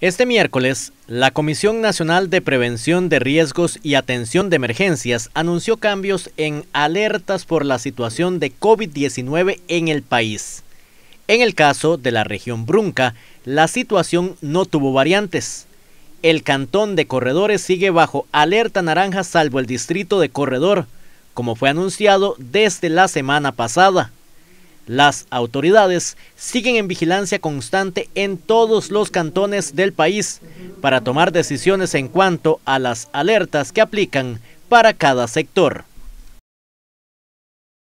Este miércoles, la Comisión Nacional de Prevención de Riesgos y Atención de Emergencias anunció cambios en alertas por la situación de COVID-19 en el país. En el caso de la región Brunca, la situación no tuvo variantes. El cantón de corredores sigue bajo alerta naranja salvo el distrito de corredor, como fue anunciado desde la semana pasada. Las autoridades siguen en vigilancia constante en todos los cantones del país para tomar decisiones en cuanto a las alertas que aplican para cada sector.